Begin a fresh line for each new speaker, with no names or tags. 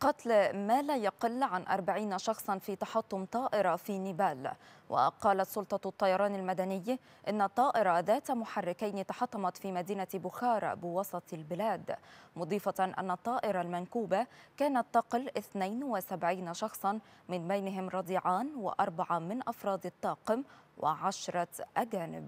قتل ما لا يقل عن أربعين شخصا في تحطم طائرة في نيبال وقالت سلطة الطيران المدني إن طائرة ذات محركين تحطمت في مدينة بخارى بوسط البلاد مضيفة أن الطائرة المنكوبة كانت تقل 72 شخصا من بينهم رضيعان وأربعة من أفراد الطاقم وعشرة أجانب